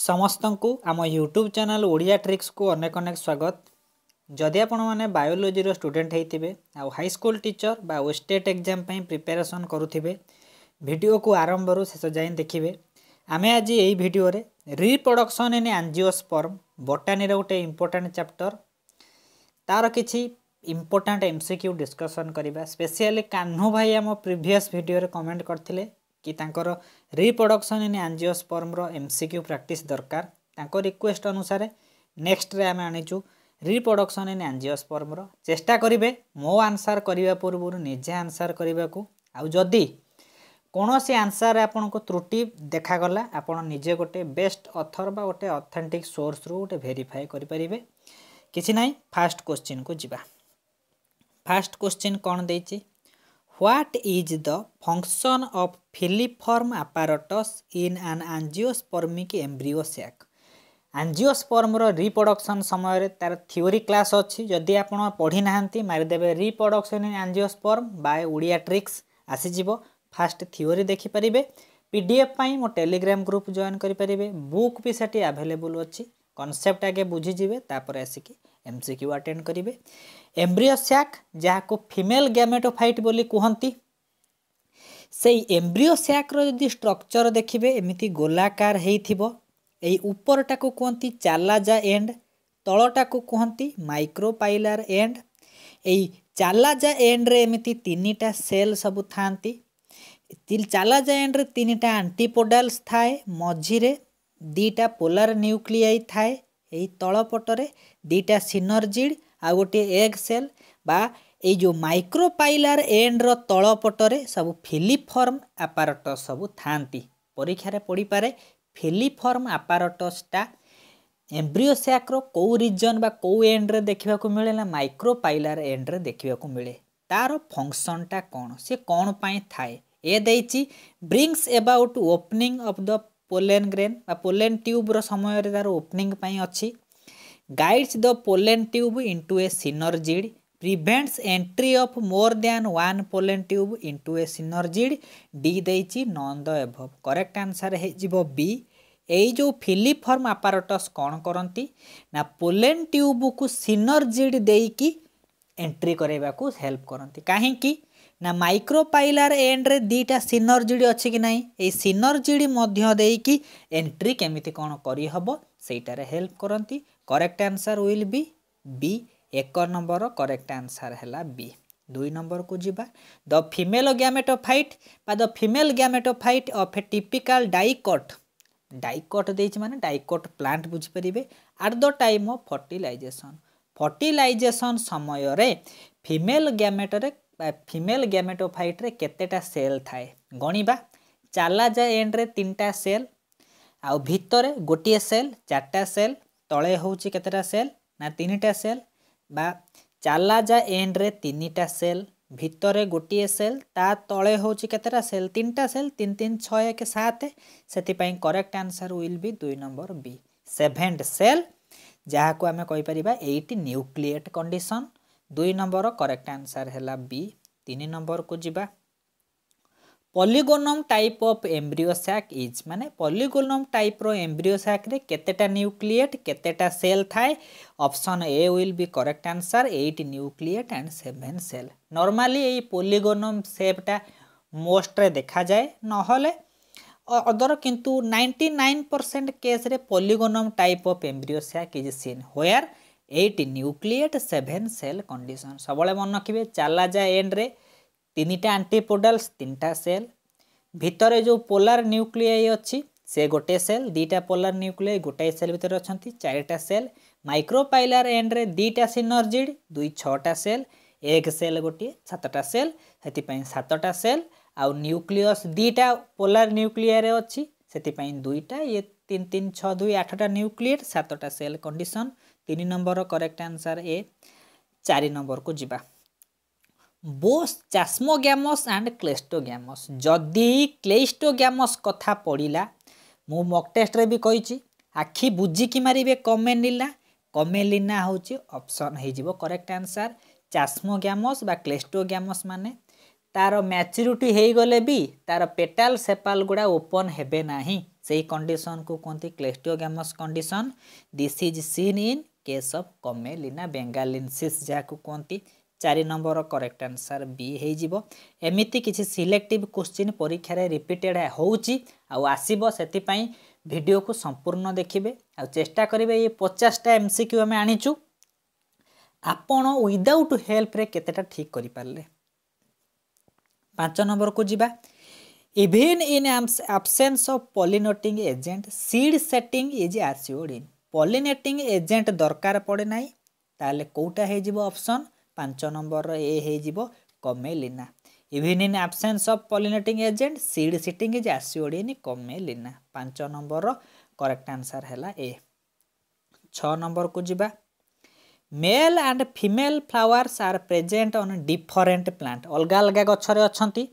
ସମସ୍ତଙ୍କୁ ଆମ YouTube channel Odia ଟ୍ରିକ୍ସକୁ ଅନେକ ଅନେକ ସ୍ୱାଗତ ଯଦି ଆପଣମାନେ ବାୟୋଲୋଜିର ଷ୍ଟୁଡ଼େଣ୍ଟ ହୋଇଥିବେ ଆଉ ହାଇସ୍କୁଲ ଟିଚର୍ ବା ୱେଷ୍ଟେଟ୍ ଏକ୍ଜାମ୍ ପାଇଁ ପ୍ରିପାରେସନ୍ କରୁଥିବେ ଭିଡ଼ିଓକୁ ଆରମ୍ଭରୁ ଶେଷ ଯାଏଁ ଦେଖିବେ ଆମେ ଆଜି ଏହି ଭିଡ଼ିଓରେ ରିପ୍ରଡ଼କ୍ସନ୍ ଇନ୍ ଆଞ୍ଜିଓସ୍ପର୍ମ ବଟାନୀର ଗୋଟେ ଇମ୍ପୋର୍ଟାଣ୍ଟ ଚାପ୍ଟର ତା'ର କିଛି important M C Q discussion କରିବା ସ୍ପେସିଆଲି କାହ୍ନୁ ଭାଇ ଆମ ପ୍ରିଭିୟସ୍ ଭିଡ଼ିଓରେ କମେଣ୍ଟ କରିଥିଲେ କି ତାଙ୍କର ରିପ୍ରଡ଼କ୍ସନ୍ ଇନ୍ ଆଞ୍ଜିଓସ୍ପର୍ମର ଏମ୍ ସି କ୍ୟୁ ପ୍ରାକ୍ଟିସ୍ ଦରକାର ତାଙ୍କ ରିକ୍ୱେଷ୍ଟ ଅନୁସାରେ ନେକ୍ସଟରେ ଆମେ ଆଣିଛୁ ରିପ୍ରଡ଼କ୍ସନ୍ ଇନ୍ ଆଞ୍ଜିଓସ୍ପର୍ମର ଚେଷ୍ଟା କରିବେ ମୋ ଆନ୍ସର୍ କରିବା ପୂର୍ବରୁ ନିଜେ ଆନ୍ସର୍ କରିବାକୁ ଆଉ ଯଦି କୌଣସି ଆନ୍ସର୍ରେ ଆପଣଙ୍କୁ ତ୍ରୁଟି ଦେଖାଗଲା ଆପଣ ନିଜେ ଗୋଟେ ବେଷ୍ଟ ଅଥର୍ ବା ଗୋଟେ ଅଥେଣ୍ଟିକ୍ ସୋର୍ସରୁ ଗୋଟେ ଭେରିଫାଏ କରିପାରିବେ କିଛି ନାହିଁ ଫାଷ୍ଟ କୋଶ୍ଚିନ୍କୁ ଯିବା ଫାଷ୍ଟ କୋଶ୍ଚିନ୍ କ'ଣ ଦେଇଛି what is the function of filiform apparatus in an angiospermic embryo ସ୍ୟାକ୍ ଆଞ୍ଜିଓସ୍ପର୍ମର ରିପ୍ରଡ଼କ୍ସନ୍ ସମୟରେ ତା'ର ଥିଓରି କ୍ଲାସ୍ ଅଛି ଯଦି ଆପଣ ପଢ଼ି ନାହାନ୍ତି ମାରିଦେବେ reproduction in angiosperm by Odia tricks ଆସିଯିବ ଫାଷ୍ଟ ଥିଓରି ଦେଖିପାରିବେ ପି ଡି ଏଫ୍ ପାଇଁ ମୋ ଟେଲିଗ୍ରାମ ଗ୍ରୁପ୍ ଜଏନ୍ କରିପାରିବେ ବୁକ୍ ବି ସେଠି ଆଭେଲେବୁଲ୍ ଅଛି କନସେପ୍ଟ ଆଗେ ବୁଝିଯିବେ ତାପରେ ଆସିକି ଏମ୍ ସି କ୍ୟୁ ଆଟେଣ୍ଡ କରିବେ ଏମ୍ବ୍ରିଓ ସ୍ୟାକ୍ ଯାହାକୁ ଫିମେଲ୍ ଗ୍ୟାମେଟୋଫାଇଟ୍ ବୋଲି କୁହନ୍ତି সেই ଏମ୍ବ୍ରିଓ ସ୍ୟାକ୍ର ଯଦି ଷ୍ଟ୍ରକ୍ଚର୍ ଦେଖିବେ ଏମିତି ଗୋଲାକାର ହେଇଥିବ ଏଇ ଉପରଟାକୁ କୁହନ୍ତି ଚାଲାଜା ଏଣ୍ଡ ତଳଟାକୁ କୁହନ୍ତି ମାଇକ୍ରୋପାଇଲାର ଏଣ୍ଡ ଏଇ ଚାଲାଜା ଏଣ୍ଡରେ ଏମିତି ତିନିଟା ସେଲ୍ ସବୁ ଥାଆନ୍ତି ଚାଲାଜା ଏଣ୍ଡରେ ତିନିଟା ଆଣ୍ଟିପୋଡାଲ୍ସ ଥାଏ ମଝିରେ ଦୁଇଟା ପୋଲାର ନ୍ୟୁକ୍ଲିଆଇ ଥାଏ ଏଇ ତଳପଟରେ ଦୁଇଟା ସିନର୍ଜିଡ୍ ଆଉ ଗୋଟିଏ ଏଗ୍ ସେଲ୍ ବା ଏଇ ଯେଉଁ ମାଇକ୍ରୋପାଇଲାର ଏଣ୍ଡର ତଳ ପଟରେ ସବୁ ଫିଲିଫର୍ମ ଆପାରଟସ୍ ସବୁ ଥାଆନ୍ତି ପରୀକ୍ଷାରେ ପଡ଼ିପାରେ ଫିଲିଫର୍ମ ଆପାରଟସ୍ଟା ଏମ୍ବ୍ରିଓସ୍ୟାକ୍ର କେଉଁ ରିଜନ୍ ବା କେଉଁ ଏଣ୍ଡରେ ଦେଖିବାକୁ ମିଳେ ନା ମାଇକ୍ରୋପାଇଲାର ଏଣ୍ଡରେ ଦେଖିବାକୁ ମିଳେ ତା'ର ଫଙ୍କସନ୍ଟା କ'ଣ ସେ କ'ଣ ପାଇଁ ଥାଏ ଏ ଦେଇଛି brings about opening of the pollen grain ବା ପୋଲେନ୍ ଟ୍ୟୁବ୍ର ସମୟରେ ତା'ର ଓପନିଂ ପାଇଁ ଅଛି guides the pollen tube into a synergid prevents entry of more than one pollen tube into a synergid D ଦେଇଛି নন দ ଏଭଭ କରେକ୍ଟ ଆନ୍ସର୍ ହେଇଯିବ ବି ଏଇ ଯେଉଁ ଫିଲିଫର୍ମ ଆପାରଟସ୍ କ'ଣ କରନ୍ତି ନା ପୋଲେନ୍ ଟ୍ୟୁବ୍କୁ ସିନର୍ଜିଡ୍ ଦେଇକି ଏଣ୍ଟ୍ରି କରାଇବାକୁ ହେଲ୍ପ କରନ୍ତି କାହିଁକି ନା ମାଇକ୍ରୋପାଇଲାର ଏଣ୍ଡରେ ଦୁଇଟା ସିନର୍ଜିଡ୍ ଅଛି କି ନାହିଁ ଏଇ ସିନର୍ଜିଡ୍ ମଧ୍ୟ ଦେଇକି ଏଣ୍ଟ୍ରି କେମିତି କ'ଣ କରିହେବ ସେଇଟାରେ ହେଲ୍ପ କରନ୍ତି correct answer will be B B number correct answer ହେଲା ବି ଦୁଇ ନମ୍ବରକୁ ଯିବା ଦ ଫିମେଲ୍ ଫାଇଟ୍ ବା the female gametophyte of a typical dicot dicot ଦେଇଛି ମାନେ ଡାଇକଟ୍ ପ୍ଲାଣ୍ଟ ବୁଝିପାରିବେ at the time of fertilization fertilization ସମୟରେ ଫିମେଲ୍ ଗ୍ୟାମେଟରେ ବା ଫିମେଲ୍ ଗ୍ୟାମେଟୋଫାଇଟ୍ରେ କେତେଟା ସେଲ୍ ଥାଏ ଗଣିବା ଚାଲାଜା ଏଣ୍ଡରେ ତିନିଟା ସେଲ୍ ଆଉ ଭିତରେ ଗୋଟିଏ ସେଲ୍ ଚାରିଟା ସେଲ୍ ତଳେ ହେଉଛି କେତେଟା ସେଲ୍ ନା ତିନିଟା ସେଲ୍ ବା ଚାଲାଜା ଏଣ୍ଡରେ ତିନିଟା ସେଲ୍ ଭିତରେ ଗୋଟିଏ ସେଲ୍ ତା ତଳେ ହେଉଛି କେତେଟା ସେଲ୍ ତିନିଟା ସେଲ୍ ତିନି ତିନି ଛଅ ଏକ ସାତ ସେଥିପାଇଁ କରେକ୍ଟ ଆନ୍ସର୍ ୱିଲ୍ ବି ଦୁଇ ନମ୍ବର ବି ସେଭେଣ୍ଟ ସେଲ୍ ଯାହାକୁ ଆମେ କହିପାରିବା ଏଇଟି ନ୍ୟୁକ୍ଲିଏଟ୍ କଣ୍ଡିସନ୍ ଦୁଇ ନମ୍ବର କରେକ୍ଟ ଆନ୍ସର୍ ହେଲା ବି ତିନି ନମ୍ବରକୁ ଯିବା polygonum type of embryo sac is মানে পলিগোনম টাইপ রম্ব্রিও স্যাক্রে কতটা নিউক্লিয়েট কতটা সেল থাকে option A will B correct answer eight nucleate and seven cell normally এই পলিগোনম সেপটা মোস্টরে দেখা যায় নহলে অদর কিন্তু নাইনটি নাইন পরসেন্ট কেসরে polygonum type of embryo sac is seen where eight nucleate seven cell condition সবলে মনে রখবে চালা যায় এন্ড্রে তিনটা আন্টিপোডালস তিনটা সেল ভিতরে যে পোলার নিউক্লিয়াই অছি সে গোটে সেল দুইটা পোলার নিউক্লিয়াই গোটাই সেল ভিতরে অনেক চারিটা সেল মাইক্রোপাইলার এন্ড্রে দুইটা সিনর্জিড দুই ছটা সেল এক সেল গোটিয়ে সাতটা সেল সেপাই সাতটা সেল আউ নিউক্লিয়স দুইটা পোলার নিউক্লিয়ারে অছি সেপাই দুইটা ইয়ে তিন তিন ছ দুই আঠটা নিউক্লিয়েট সাতটা সেল কন্ডিশন তিন নম্বর করেক্ট আনসার এ চারি নম্বরক যা ବୋସ୍ ଚାସ୍ମୋଗ୍ୟାମସ୍ ଆଣ୍ଡ କ୍ଲେଷ୍ଟୋଗ୍ୟାମସ୍ ଯଦି କ୍ଲେଷ୍ଟୋଗ୍ୟାମସ୍ କଥା ପଡ଼ିଲା ମୁଁ ମକ୍ ଟେଷ୍ଟରେ ବି କହିଛି ଆଖି ବୁଝିକି ମାରିବେ କମେନିଲା କମେଲିନା ହେଉଛି ଅପସନ୍ ହେଇଯିବ କରେକ୍ଟ ଆନ୍ସର୍ ଚାସ୍ମୋଗ୍ୟାମସ୍ ବା କ୍ଲେଷ୍ଟୋଗ୍ୟାମସ୍ ମାନେ ତାର ମ୍ୟାଚୁରିଟି ହେଇଗଲେ ବି ତାର ପେଟାଲ ସେପାଲ ଗୁଡ଼ା ଓପନ୍ ହେବେ ନାହିଁ ସେଇ କଣ୍ଡିସନକୁ କୁହନ୍ତି cleistogamous condition this is seen in case of Commelina benghalensis ଯାହାକୁ କୁହନ୍ତି ଚାରି ନମ୍ବର କରେକ୍ଟ ଆନ୍ସର୍ ବି ହେଇଯିବ ଏମିତି କିଛି ସିଲେକ୍ଟିଭ୍ କୋଶ୍ଚିନ୍ ପରୀକ୍ଷାରେ ରିପିଟେଡ଼୍ ହେଉଛି ଆଉ ଆସିବ ସେଥିପାଇଁ ଭିଡ଼ିଓକୁ ସମ୍ପୂର୍ଣ୍ଣ ଦେଖିବେ ଆଉ ଚେଷ୍ଟା କରିବେ ଏ ପଚାଶଟା ଏମ୍ ସି କ୍ୟୁ ଆମେ ଆଣିଛୁ ଆପଣ ୱିଦାଉଟ୍ ହେଲ୍ପରେ କେତେଟା ଠିକ୍ କରିପାରିଲେ ପାଞ୍ଚ ନମ୍ବରକୁ ଯିବା even in absence of pollinating agent seed setting is assured in pollinating agent ଦରକାର ପଡ଼େ ନାହିଁ ତାହେଲେ କେଉଁଟା ହେଇଯିବ ଅପସନ୍ ପାଞ୍ଚ ନମ୍ବରର ଏ ହେଇଯିବ Commelina even in absence of pollinating agent seed setting is assured in Commelina ପାଞ୍ଚ ନମ୍ବରର କରେକ୍ଟ ଆନ୍ସର୍ ହେଲା ଏ ଛଅ ନମ୍ବରକୁ ଯିବା male and female flowers are present on different plant ଅଲଗା ଅଲଗା ଗଛରେ ଅଛନ୍ତି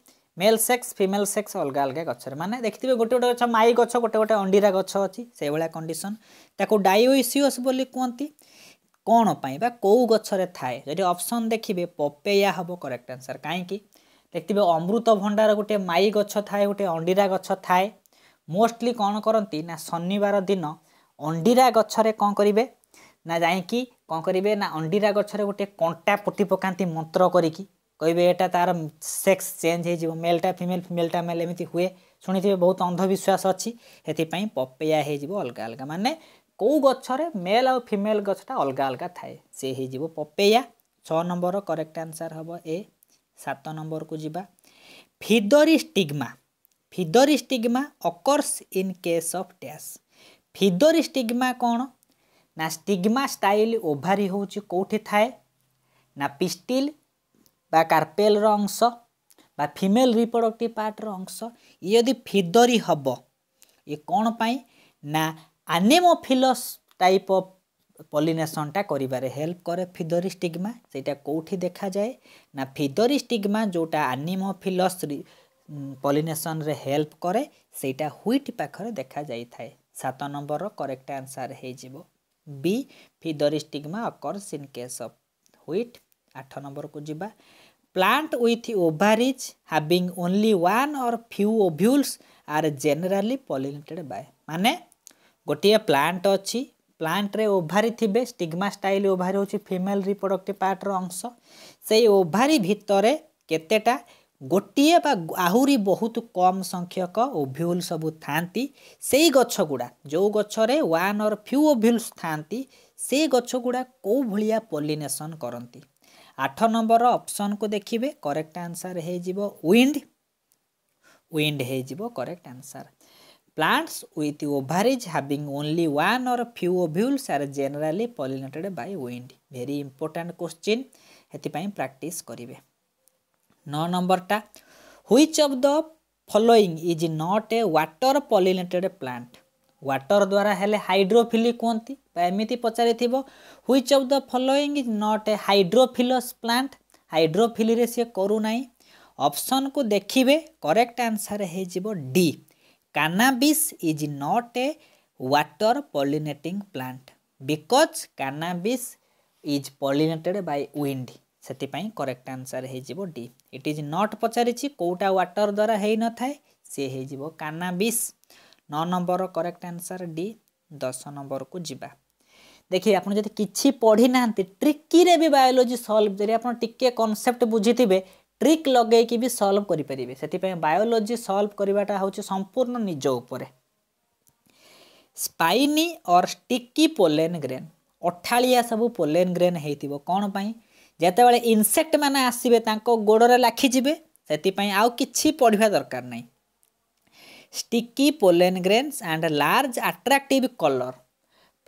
ମେଲ୍ ସେକ୍ସ ଫିମେଲ୍ ସେକ୍ସ ଅଲଗା ଅଲଗା ଗଛରେ ମାନେ ଦେଖିଥିବେ ଗୋଟେ ଗୋଟେ ଗଛ ମାଇ ଗଛ ଗୋଟେ ଗୋଟେ ଅଣ୍ଡିରା ଗଛ ଅଛି ସେଇଭଳିଆ କଣ୍ଡିସନ୍ ତାକୁ ଡାଇଓଇସିଓସ୍ ବୋଲି କୁହନ୍ତି କ'ଣ ପାଇଁ ବା କେଉଁ ଗଛରେ ଥାଏ ଯଦି ଅପସନ୍ ଦେଖିବେ ପପେୟା ହେବ କରେକ୍ଟ ଆନ୍ସର୍ କାହିଁକି ଦେଖିବେ ଅମୃତଭଣ୍ଡାର ଗୋଟିଏ ମାଇ ଗଛ ଥାଏ ଗୋଟିଏ ଅଣ୍ଡିରା ଗଛ ଥାଏ ମୋଷ୍ଟଲି କ'ଣ କରନ୍ତି ନା ଶନିବାର ଦିନ ଅଣ୍ଡିରା ଗଛରେ କ'ଣ କରିବେ ନା ଯାଇକି କ'ଣ କରିବେ ନା ଅଣ୍ଡିରା ଗଛରେ ଗୋଟିଏ କଣ୍ଟା ପୋତି ପକାନ୍ତି ମନ୍ତ୍ର କରିକି କହିବେ ଏଇଟା ତା'ର ସେକ୍ସ ଚେଞ୍ଜ ହେଇଯିବ ମେଲ୍ଟା ଫିମେଲ୍ ଫିମେଲ୍ଟା ମେଲ୍ ଏମିତି ହୁଏ ଶୁଣିଥିବେ ବହୁତ ଅନ୍ଧବିଶ୍ୱାସ ଅଛି ସେଥିପାଇଁ ପପେୟା ହେଇଯିବ ଅଲଗା ଅଲଗା ମାନେ কেউ গছরে মেল আর ফিমেল গছটা অলগা অলগা থাকে সে হয়ে যাব পপেয়া ছ নম্বর করেক্ট আনসার হব এ সাত নম্বরক যা feathery stigma feathery stigma occurs in case of dash feathery stigma কোণ না স্টিগমা স্টাইল ওভারি হচ্ছে কোটি থাকে না পিস্টিল বা কার্পেলর অংশ বা ফিমেল রিপ্রডক্টিভ পার্টর অংশ ইয়ে যদি ফিদরি হব ଇଏ କ'ଣ ପାଇଁ ନା আনেমোফিলস টাইপ অফ পলিনেশনটা করবারে হেল্প করে ফিদরি স্টিগমা সেটা কোটি দেখা যায় না ফিদরি স্টিগমা যেটা আনিমোফিলস পলিনেশনরে হেল্প করে সেইটা হুইট পাখরে দেখা যাই থাকে সাত নম্বর করেক্ট আনসার হয়ে যাব B feathery stigma occurs in case of wheat আঠ নম্বরকু যা plant with ovaries having only one or few ovules are generally pollinated by মানে ଗୋଟିଏ ପ୍ଲାଣ୍ଟ ଅଛି ପ୍ଲାଣ୍ଟରେ ଓଭାରି ଥିବେ ଷ୍ଟିଗ୍ମା ଷ୍ଟାଇଲ୍ ଓଭାରି ହେଉଛି ଫିମେଲ୍ ରିପ୍ରଡ଼କ୍ଟିଭ୍ ପାର୍ଟର ଅଂଶ ସେଇ ଓଭାରି ଭିତରେ କେତେଟା ଗୋଟିଏ ବା ଆହୁରି ବହୁତ କମ୍ ସଂଖ୍ୟକ ଓଭ୍ୟୁଲ୍ ସବୁ ଥାଆନ୍ତି ସେଇ ଗଛଗୁଡ଼ା ଯେଉଁ ଗଛରେ ୱାନ୍ ଅର୍ ଫ୍ୟୁ ଓଭ୍ୟୁଲ୍ସ ଥାଆନ୍ତି ସେ ଗଛଗୁଡ଼ା କେଉଁ ଭଳିଆ ପଲିନେସନ୍ କରନ୍ତି ଆଠ ନମ୍ବର ଅପସନ୍କୁ ଦେଖିବେ କରେକ୍ଟ ଆନ୍ସର୍ ହେଇଯିବ ୱିଣ୍ଡ ୱିଣ୍ଡ ହେଇଯିବ correct answer Plants with ovaries having only one or few ovules are generally pollinated by wind. Very important question. ସେଥିପାଇଁ ପ୍ରାକ୍ଟିସ୍ କରିବେ ନଅ ନମ୍ବରଟା which of the following is not a water pollinated plant water ଦ୍ୱାରା ହେଲେ hydrophily କୁହନ୍ତି ବା ଏମିତି ପଚାରିଥିବ which of the following is not a hydrophilous plant ହାଇଡ୍ରୋଫିଲିରେ ସିଏ କରୁନାହିଁ ଅପସନ୍କୁ ଦେଖିବେ କରେକ୍ଟ ଆନ୍ସର୍ ହେଇଯିବ D cannabis is not a water pollinating plant because cannabis is pollinated by wind ସେଥିପାଇଁ କରେକ୍ଟ ଆନ୍ସର୍ ହେଇଯିବ ଡି ଇଟ୍ ଇଜ୍ ନଟ୍ ପଚାରିଛି କେଉଁଟା ୱାଟର୍ ଦ୍ୱାରା ହେଇନଥାଏ ସିଏ ହେଇଯିବ କାନାବିସ୍ ନଅ ନମ୍ବର କରେକ୍ଟ ଆନ୍ସର୍ ଡି ଦଶ ନମ୍ବରକୁ ଯିବା ଦେଖିବେ ଆପଣ ଯଦି କିଛି ପଢ଼ିନାହାନ୍ତି ଟ୍ରିକିରେ ବି ବାୟୋଲୋଜି ସଲ୍ଭ ଯଦି ଆପଣ ଟିକିଏ କନସେପ୍ଟ ବୁଝିଥିବେ ଟ୍ରିକ୍ ଲଗେଇକି ବି ସଲ୍ଭ କରିପାରିବେ ସେଥିପାଇଁ ବାୟୋଲୋଜି ସଲ୍ଭ କରିବାଟା ହେଉଛି ସମ୍ପୂର୍ଣ୍ଣ ନିଜ ଉପରେ spiny or sticky pollen grain ଅଠାଳିଆ ସବୁ ପୋଲେନ୍ ଗ୍ରେନ୍ ହେଇଥିବ କ'ଣ ପାଇଁ ଯେତେବେଳେ ଇନସେକ୍ଟମାନେ ଆସିବେ ତାଙ୍କ ଗୋଡ଼ରେ ଲାଖିଯିବେ ସେଥିପାଇଁ ଆଉ କିଛି ପଢ଼ିବା ଦରକାର ନାହିଁ sticky pollen grains and large attractive colour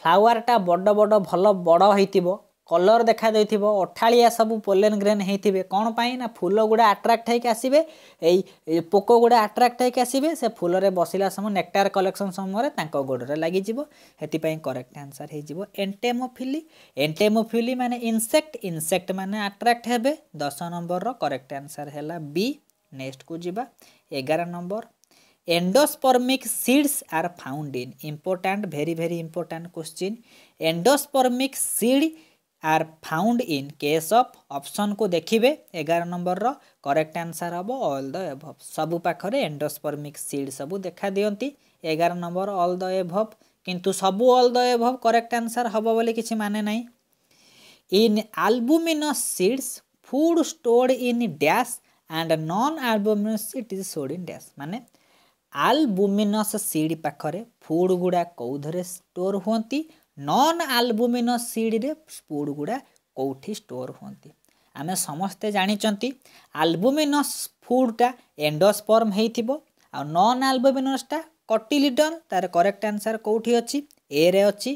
ଫ୍ଲାୱାର୍ଟା ବଡ଼ ବଡ଼ ଭଲ ବଡ଼ ହେଇଥିବ କଲର୍ ଦେଖାଯାଇଥିବ ଅଠାଳିଆ ସବୁ ପୋଲେନ୍ ଗ୍ରେନ୍ ହେଇଥିବେ କ'ଣ ପାଇଁ ନା ଫୁଲ ଗୁଡ଼ା ଆଟ୍ରାକ୍ଟ ହେଇକି ଆସିବେ ଏଇ ପୋକ ଗୁଡ଼ା ଆଟ୍ରାକ୍ଟ ହେଇକି ଆସିବେ ସେ ଫୁଲରେ ବସିଲା ସମୟ ନେକ୍ଟାର କଲେକ୍ସନ୍ ସମୟରେ ତାଙ୍କ ଗୋଡ଼ରେ ଲାଗିଯିବ ସେଥିପାଇଁ କରେକ୍ଟ ଆନ୍ସର୍ ହେଇଯିବ ଏଣ୍ଟେମୋଫିଲି ଏଣ୍ଟେମୋଫିଲି ମାନେ ଇନସେକ୍ଟ ଇନସେକ୍ଟ ମାନେ ଆଟ୍ରାକ୍ଟ ହେବେ ଦଶ ନମ୍ବରର କରେକ୍ଟ ଆନ୍ସର୍ ହେଲା ବି ନେକ୍ସଟକୁ ଯିବା ଏଗାର ନମ୍ବର endospermic seeds are found in important very very important question endospermic seed are found in case of option କୁ ଦେଖିବେ ଏଗାର ନମ୍ବରର କରେକ୍ଟ ଆନ୍ସର୍ ହେବ ଅଲ୍ ଦ ଏଭଭ୍ ସବୁ ପାଖରେ ଏଣ୍ଡୋସ୍ପର୍ମିକ୍ ସିଡ୍ ସବୁ ଦେଖାଦିଅନ୍ତି ଏଗାର ନମ୍ବର ଅଲ୍ ଦ ଏଭଭ୍ କିନ୍ତୁ ସବୁ all the above correct answer ହେବ ବୋଲି କିଛି ମାନେ ନାହିଁ in albuminous seeds food stored in dash and non albuminous it is stored in dash ମାନେ ଆଲବୁମିନସ୍ ସିଡ୍ ପାଖରେ ଫୁଡ୍ ଗୁଡ଼ା କେଉଁଥିରେ ଷ୍ଟୋର୍ ହୁଅନ୍ତି ନନ୍ ଆଲବୁମିନସ୍ ସିଡ଼୍ରେ ସ୍ପୁଡ଼୍ ଗୁଡ଼ା କେଉଁଠି ଷ୍ଟୋର୍ ହୁଅନ୍ତି ଆମେ ସମସ୍ତେ ଜାଣିଛନ୍ତି ଆଲବୁମିନସ୍ ଫୁଡ଼୍ଟା ଏଣ୍ଡୋସ୍ପର୍ମ ହେଇଥିବ ଆଉ ନନ୍ ଆଲବୁମିନସ୍ଟା କଟିଲିଡନ୍ ତା'ର କରେକ୍ଟ ଆନ୍ସର୍ କେଉଁଠି ଅଛି ଏରେ ଅଛି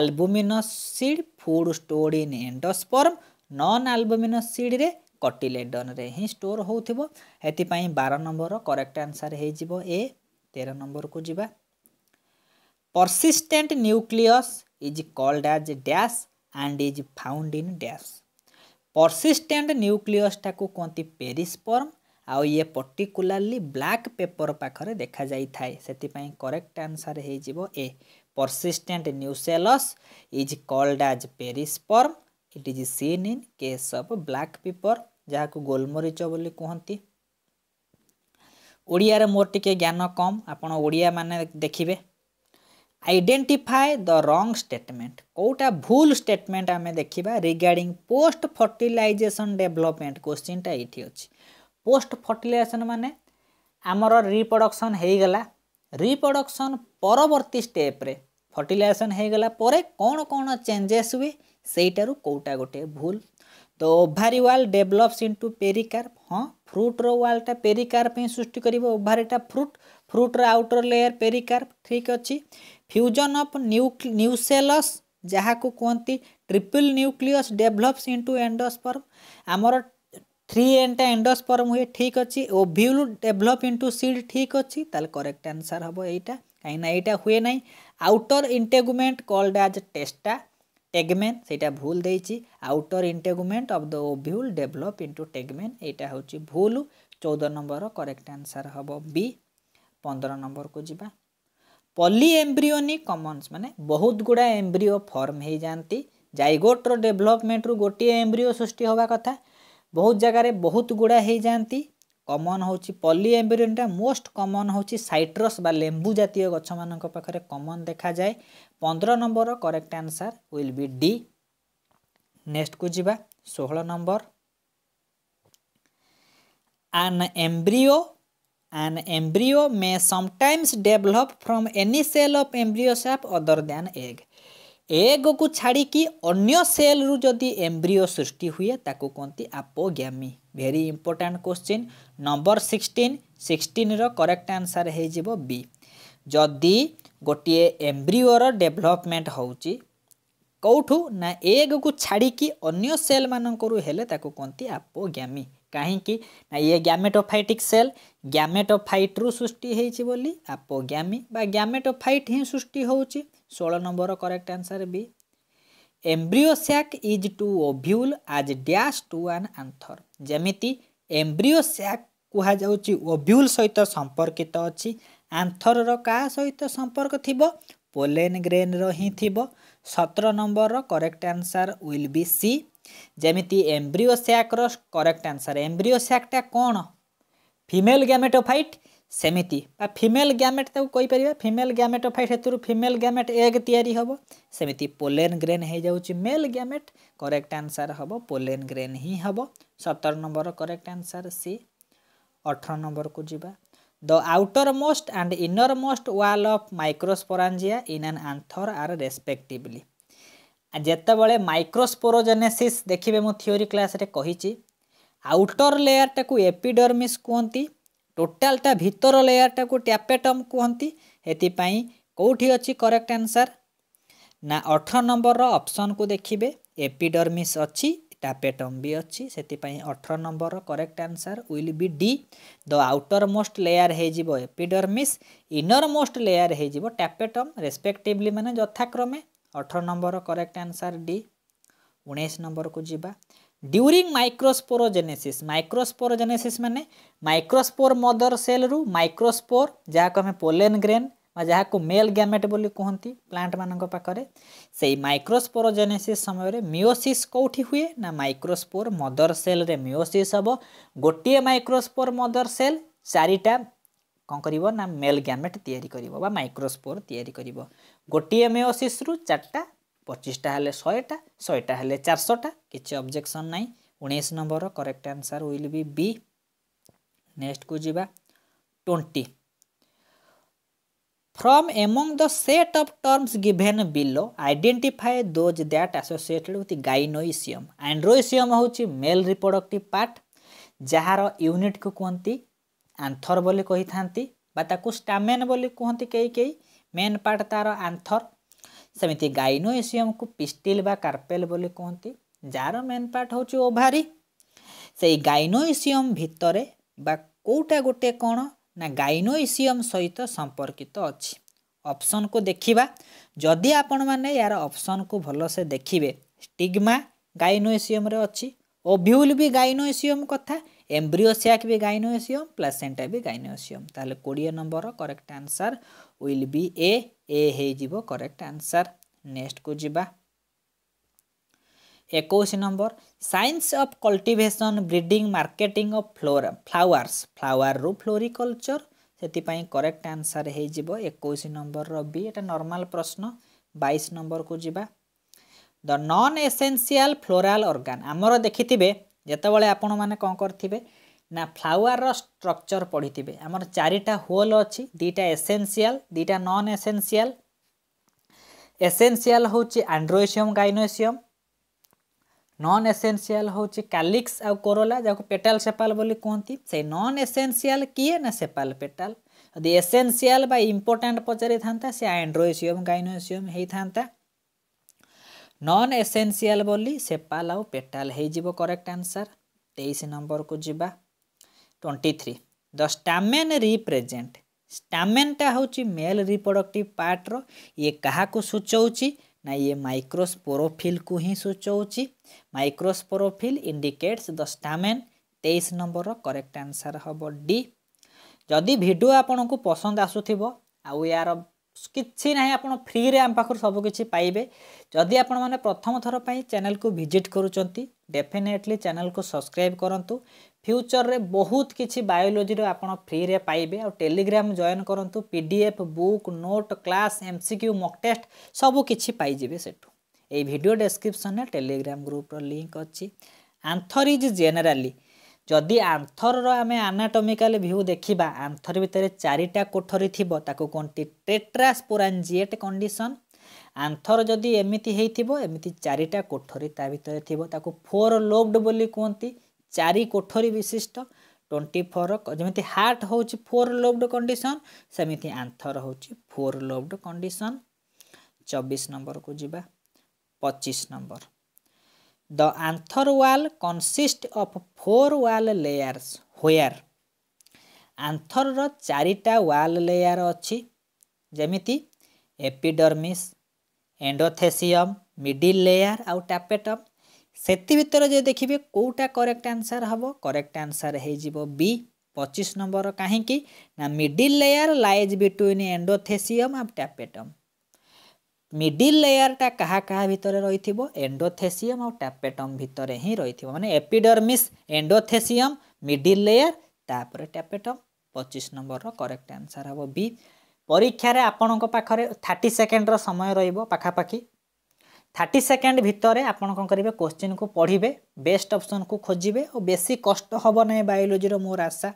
albuminous seed food stored in endosperm non albuminous ସିଡ଼୍ରେ କଟିଲେଡନ୍ରେ ହିଁ ଷ୍ଟୋର୍ ହେଉଥିବ ଏଥିପାଇଁ ବାର ନମ୍ବର କରେକ୍ଟ ଆନ୍ସର୍ ହେଇଯିବ ଏ ତେର ନମ୍ବରକୁ ଯିବା persistent nucleus is called as dash and is found in dash. Persistent nucleus टाको कहते पेरिस्पर्म आउ ये पर्टिकुलारली ब्लैक पेपर पाखरे देखा जाई थाए सेतिपाई करेक्ट आंसर हे जीवो ए persistent nucellus is called as perisperm it is seen in case of black pepper ଯାହାକୁ ଗୋଲମରିଚ ବୋଲି କୁହନ୍ତି ଓଡ଼ିଆରେ ମୋର ଟିକେ ଜ୍ଞାନ କମ୍ ଆପଣ ଓଡ଼ିଆ ମାନେ ଦେଖିବେ ଆଇଡେଣ୍ଟିଫାଏ ଦ ରଙ୍ଗ ଷ୍ଟେଟମେଣ୍ଟ କେଉଁଟା ଭୁଲ ଷ୍ଟେଟମେଣ୍ଟ ଆମେ ଦେଖିବା ରିଗାର୍ଡ଼ିଂ ପୋଷ୍ଟ ଫର୍ଟିଲାଇଜେସନ୍ ଡେଭଲପମେଣ୍ଟ କୋଶ୍ଚିନ୍ଟା ଏଇଠି ଅଛି ପୋଷ୍ଟ ଫର୍ଟିଲାଇଜେସନ୍ ମାନେ ଆମର ରିପ୍ରଡ଼କ୍ସନ୍ ହେଇଗଲା ରିପ୍ରଡ଼କ୍ସନ୍ ପରବର୍ତ୍ତୀ ଷ୍ଟେପ୍ରେ ଫର୍ଟିଲାଇଜେସନ୍ ହେଇଗଲା ପରେ କ'ଣ କ'ଣ ଚେଞ୍ଜେସ୍ ହୁଏ ସେଇଟାରୁ କେଉଁଟା ଗୋଟେ ଭୁଲ ତ ovary wall develops into pericarp ହଁ ଫ୍ରୁଟ୍ର ୱାଲ୍ଟା ପେରିକାର୍ପ ହିଁ ସୃଷ୍ଟି କରିବ ଓଭାରିଟା ଫ୍ରୁଟ୍ ଫ୍ରୁଟ୍ର ଆଉଟର୍ ଲେୟର୍ ପେରିକାର୍ପ ଠିକ୍ ଅଛି ଫ୍ୟୁଜନ୍ ଅଫ୍ ନ୍ୟୁସେଲସ୍ ଯାହାକୁ କୁହନ୍ତି triple nucleus develops into endosperm आमर थ्री एंडा एंडोस्पर्म हुए ठीक अच्छे ओभ्यूल डेभलप इंटू सीड ठीक अच्छे ताल करेक्ट आंसर हम यहाँ कहीं यहाँ हुए ना आउटर इंटेगुमेंट कल्ड आज टेस्टा टेगमेन से भूल देती outer integument of the ovule develop into tegmen यहाँ हूँ भूल चौदह नंबर करेक्ट आंसर हम बी पंद्रह नंबर को जीवा ପଲିଏମ୍ବ୍ରିଓନି କମନ୍ସ ମାନେ ବହୁତ ଗୁଡ଼ାଏ ଏମ୍ବ୍ରିଓ ଫର୍ମ ହେଇଯାଆନ୍ତି ଜାଇଗୋଟ୍ର ଡେଭଲପମେଣ୍ଟରୁ ଗୋଟିଏ ଏମ୍ବ୍ରିଓ ସୃଷ୍ଟି ହେବା କଥା ବହୁତ ଜାଗାରେ ବହୁତ ଗୁଡ଼ା ହେଇଯାଆନ୍ତି କମନ୍ ହେଉଛି ପଲିଏମ୍ବ୍ରିଓନିଟା ମୋଷ୍ଟ କମନ୍ ହେଉଛି ସାଇଟ୍ରସ୍ ବା ଲେମ୍ବୁ ଜାତୀୟ ଗଛମାନଙ୍କ ପାଖରେ କମନ୍ ଦେଖାଯାଏ ପନ୍ଦର ନମ୍ବରର correct answer will be D ନେକ୍ସଟକୁ ଯିବା ଷୋହଳ ନମ୍ବର ଆନ୍ ଏମ୍ବ୍ରିଓ एंड embryo मे sometimes develop from any cell of embryo shape other than egg. Egg को छाड़ी अन्य सेल रु जदि एम्ब्रिओ सृष्टि हुए ताको आपोग्यमी very important question number sixteen sixteen correct answer हो जदि गोटे एम्ब्रिओर डेभलपमेंट होची कौठ ना एग को छाड़ी अन्य सेल मानू कहती आपोग्यमी कहीं ना ये ग्यामेटोफाइटिक सेल ଗ୍ୟାମେଟୋ ଫାଇଟ୍ରୁ ସୃଷ୍ଟି ହେଇଛି ବୋଲି ଆପୋଗ୍ୟାମି ବା ଗ୍ୟାମେଟୋ ଫାଇଟ୍ ହିଁ ସୃଷ୍ଟି ହେଉଛି ଷୋହଳ ନମ୍ବର correct answer B embryo sac is to ovule as dash to an anther ଯେମିତି ଏମ୍ବ୍ରିଓସ୍ୟାକ୍ କୁହାଯାଉଛି ଓଭ୍ୟୁଲ୍ ସହିତ ସମ୍ପର୍କିତ ଅଛି ଆନ୍ଥରର କାହା ସହିତ ସମ୍ପର୍କ ଥିବ ପୋଲେନ୍ ଗ୍ରେନ୍ର ହିଁ ଥିବ ସତର ନମ୍ବରର correct answer will be C ଯେମିତି ଏମ୍ବ୍ରିଓସ୍ୟାକ୍ର କରେକ୍ଟ ଆନ୍ସର୍ ଏମ୍ବ୍ରିଓସ୍ୟାକ୍ଟା କ'ଣ ফিমেল গ্যামেটোফাইট সেমিতি বা ফিমেল গ্যামেট তাকে কইপার ফিমেল গ্যামেটোফাইট হেতু ফিমেল গ্যামেট এগ তৈরি হব সেমিতি পোলেন গ্রেন হয়ে যাচ্ছে মেল গ্যামেট করেক্ট আনসার হব পোলেন গ্রেন হি হব সতের নম্বর করেক্ট আনসার সি অঠর নম্বর কু যা the outer most and inner most wall of microsporangia in an anther are respectively যেতবে মাইক্রোস্পোরোজেনেসিস দেখবে মু থিওরি ক্লাসে কী ଆଉଟର ଲେୟାରଟାକୁ ଏପିଡର୍ମିସ୍ କୁହନ୍ତି ଟୋଟାଲଟା ଭିତର ଲେୟାରଟାକୁ ଟ୍ୟାପେଟମ୍ କୁହନ୍ତି ଏଥିପାଇଁ କେଉଁଠି ଅଛି କରେକ୍ଟ ଆନ୍ସର୍ ନା ଅଠର ନମ୍ବରର ଅପସନ୍କୁ ଦେଖିବେ ଏପିଡର୍ମିସ୍ ଅଛି ଟାପେଟମ୍ ବି ଅଛି ସେଥିପାଇଁ ଅଠର ନମ୍ବରର correct answer will be D the outer most layer ହେଇଯିବ ଏପିଡର୍ମିସ୍ ଇନର ମୋଷ୍ଟ ଲେୟାର ହେଇଯିବ ଟାପେଟମ୍ ରେସ୍ପେକ୍ଟିଭଲି ମାନେ ଯଥାକ୍ରମେ ଅଠର ନମ୍ବରର କରେକ୍ଟ ଆନ୍ସର୍ ଡି ଉଣେଇଶ ନମ୍ବରକୁ ଯିବା ड्यूरींग माइक्रोस्पोरोजेनेसीस माइक्रोस्पोरोजेनेसीस मैंने माइक्रोस्पोर मदर सेल रु माइक्रोस्पोर जहाँ आम पोलेन ग्रेन जहाँ मेल ग्यामेट बोली कहते प्लांट मान से माइक्रोस्पोरोजेनेसीस समय मिओसीस कौटी हुए ना माइक्रोस्पोर मदर सेल रे मिओसीस हम गोटे माइक्रोस्पोर मदर सेल चारिटा कौन कर मेल ग्यामेट या माइक्रोस्पोर या गोटे मिओसीस रु चार्टा পঁচিশটা হলে শহেটা শহেটা হলে চারশোটা কিছু অবজেকশন নাই উনিশ নম্বর correct answer will be B নেক্সটকু যা twenty From among the set of terms given below, identify those that associated with gynoecium. Androecium ହେଉଛି male reproductive part ଯାହାର ୟୁନିଟ୍କୁ କୁହନ୍ତି ଆନ୍ଥର ବୋଲି କହିଥାନ୍ତି ବା ତାକୁ ଷ୍ଟାମେନ୍ ବୋଲି କୁହନ୍ତି କେହି କେହି ମେନ୍ ପାର୍ଟ ତା'ର ଆନ୍ଥର ସେମିତି ଗାଇନୋଏସିୟମକୁ ପିଷ୍ଟିଲ୍ ବା କାର୍ପେଲ ବୋଲି କୁହନ୍ତି ଯାହାର ମେନ୍ ପାର୍ଟ ହେଉଛି ଓଭାରି ସେଇ ଗାଇନୋଏସିୟମ ଭିତରେ ବା କେଉଁଟା ଗୋଟେ କ'ଣ ନା ଗାଇନୋଇସିୟମ୍ ସହିତ ସମ୍ପର୍କିତ ଅଛି ଅପସନକୁ ଦେଖିବା ଯଦି ଆପଣମାନେ ଏହାର ଅପସନକୁ ଭଲସେ ଦେଖିବେ ଷ୍ଟିଗମା ଗାଇନୋଏସିୟମରେ ଅଛି ଓଭ୍ୟୁଲ୍ ବି ଗାଇନୋଏସିୟମ କଥା এমব্রিও স্যাক বি গাইনোসিয়ম প্লাসেন্টা বি গাইনোসিয়ম তাহলে কোড়িয়ে নম্বর correct answer will be A এ হয়ে করেক্ট আনসার নেক্সট কু যা একুশ নম্বর science of cultivation breeding marketing of flower flowers flower রু ফ্লোরিকলচর ସେଥିପାଇଁ କରେକ୍ଟ ଆନ୍ସର୍ ହେଇଯିବ ଏକୋଇଶ ନମ୍ବରର ବି ଏଇଟା ନର୍ମାଲ୍ ପ୍ରଶ୍ନ ବାଇଶ ନମ୍ବରକୁ ଯିବା the non essential floral organ ଆମର ଦେଖିଥିବେ ଯେତେବେଳେ ଆପଣମାନେ କ'ଣ କରିଥିବେ ନା ଫ୍ଲାୱାରର ଷ୍ଟ୍ରକ୍ଚର୍ ପଢ଼ିଥିବେ ଆମର ଚାରିଟା ହୋଲ୍ ଅଛି ଦୁଇଟା ଏସେନ୍ସିଆଲ୍ ଦୁଇଟା ନନ୍ ଏସେନ୍ସିଆଲ୍ ଏସେନ୍ସିଆଲ୍ ହେଉଛି ଆଣ୍ଡ୍ରୋଏସିୟମ୍ ଗାଇନୋସିୟମ୍ ନନ୍ ଏସେନ୍ସିଆଲ୍ ହେଉଛି କାଲିକ୍ସ ଆଉ କୋରୋଲା ଯାହାକୁ ପେଟାଲ୍ ସେପାଲ୍ ବୋଲି କୁହନ୍ତି ସେଇ ନନ୍ ଏସେନ୍ସିଆଲ୍ କିଏ ନା ସେପାଲ୍ ପେଟାଲ୍ ଯଦି ଏସେନ୍ସିଆଲ୍ ବା ଇମ୍ପୋର୍ଟାଣ୍ଟ ପଚାରିଥାନ୍ତା ସେ ଆଣ୍ଡ୍ରୋଏସିୟମ୍ ଗାଇନୋସିୟମ୍ ହେଇଥାନ୍ତା नन एसेनसीआल बोली सेपाल आउ पेटाल हो करेक्ट आंसर तेईस नंबर को जीवा twenty three the stamen represent स्टामेनटा हूँ मेल रिप्रोडक्टिव पार्ट्र ये क्या सूचाऊँ ना ये माइक्रोस्पोरोफिल को ही सूचाऊँ माइक्रोस्पोरोफिल इंडिकेट्स द स्टामेन तेईस नंबर करेक्ट आंसर हम डी जदि भिड आपण को पसंद आसुव आउ କିଛି ନାହିଁ ଆପଣ ଫ୍ରିରେ ଆମ ପାଖରୁ ସବୁକିଛି ପାଇବେ ଯଦି ଆପଣମାନେ ପ୍ରଥମ ଥର ପାଇଁ ଚ୍ୟାନେଲକୁ ଭିଜିଟ୍ କରୁଛନ୍ତି ଡେଫିନେଟଲି ଚ୍ୟାନେଲକୁ ସବସ୍କ୍ରାଇବ୍ କରନ୍ତୁ ଫ୍ୟୁଚରରେ ବହୁତ କିଛି ବାୟୋଲୋଜିର ଆପଣ ଫ୍ରିରେ ପାଇବେ ଆଉ ଟେଲିଗ୍ରାମ ଜଏନ୍ କରନ୍ତୁ P D F book note class M C Q mock test ସବୁ କିଛି ପାଇଯିବେ ସେଠୁ ଏହି ଭିଡ଼ିଓ ଡେସ୍କ୍ରିପ୍ସନରେ ଟେଲିଗ୍ରାମ ଗ୍ରୁପ୍ର ଲିଙ୍କ୍ ଅଛି ଆନ୍ଥରିଜ୍ ଜେନେରାଲି ଯଦି ଆନ୍ଥରର ଆମେ ଆନାଟମିକାଲ ଭ୍ୟୁ ଦେଖିବା ଆନ୍ଥର ଭିତରେ ଚାରିଟା କୋଠରୀ ଥିବ ତାକୁ କୁହନ୍ତି ଟେଟ୍ରାସ୍ପୋରାଞ୍ଜିଏଟ୍ କଣ୍ଡିସନ୍ ଆନ୍ଥର ଯଦି ଏମିତି ହେଇଥିବ ଏମିତି ଚାରିଟା କୋଠରୀ ତା ଭିତରେ ଥିବ ତାକୁ ଫୋର୍ ଲୋବ୍ଡ ବୋଲି କୁହନ୍ତି ଚାରି କୋଠରୀ ବିଶିଷ୍ଟ ଟ୍ୱେଣ୍ଟି ଫୋର୍ ଯେମିତି ହାର୍ଟ ହେଉଛି ଫୋର୍ ଲୋବ୍ଡ କଣ୍ଡିସନ୍ ସେମିତି ଆନ୍ଥର ହେଉଛି ଫୋର୍ ଲୋବ୍ଡ କଣ୍ଡିସନ୍ ଚବିଶ ନମ୍ବରକୁ ଯିବା ପଚିଶ ନମ୍ବର The anther wall consists of four wall layers where ଆନ୍ଥରର ଚାରିଟା ୱାଲ୍ ଲେୟାର୍ ଅଛି ଯେମିତି ଏପିଡର୍ମିସ୍ ଏଣ୍ଡୋଥେସିୟମ୍ ମିଡ଼ିଲ୍ ଲେୟାର୍ ଆଉ ଟାପେଟମ୍ ସେଥି ଭିତରେ ଯଦି ଦେଖିବେ କେଉଁଟା କରେକ୍ଟ ଆନ୍ସର୍ ହେବ କରେକ୍ଟ ଆନ୍ସର୍ ହେଇଯିବ ବି ପଚିଶ ନମ୍ବର କାହିଁକି ନା middle layer lies between endothecium ଆଉ ଟାପେଟମ୍ ମିଡିଲ୍ ଲେୟାରଟା କାହା କାହା ଭିତରେ ରହିଥିବ ଏଣ୍ଡୋଥେସିୟମ୍ ଆଉ ଟାପେଟମ୍ ଭିତରେ ହିଁ ରହିଥିବ ମାନେ ଏପିଡର୍ମିସ୍ ଏଣ୍ଡୋଥେସିୟମ୍ ମିଡିଲ୍ ଲେୟାର ତାପରେ ଟାପେଟମ୍ ପଚିଶ ନମ୍ବରର କରେକ୍ଟ ଆନ୍ସର୍ ହେବ ବି ପରୀକ୍ଷାରେ ଆପଣଙ୍କ ପାଖରେ ଥାର୍ଟି ସେକେଣ୍ଡର ସମୟ ରହିବ ପାଖାପାଖି ଥାର୍ଟି ସେକେଣ୍ଡ ଭିତରେ ଆପଣ କ'ଣ କରିବେ କୋଶ୍ଚିନ୍କୁ ପଢ଼ିବେ ବେଷ୍ଟ ଅପସନ୍କୁ ଖୋଜିବେ ଓ ବେଶୀ କଷ୍ଟ ହେବ ନାହିଁ ବାୟୋଲୋଜିର ମୋର ଆଶା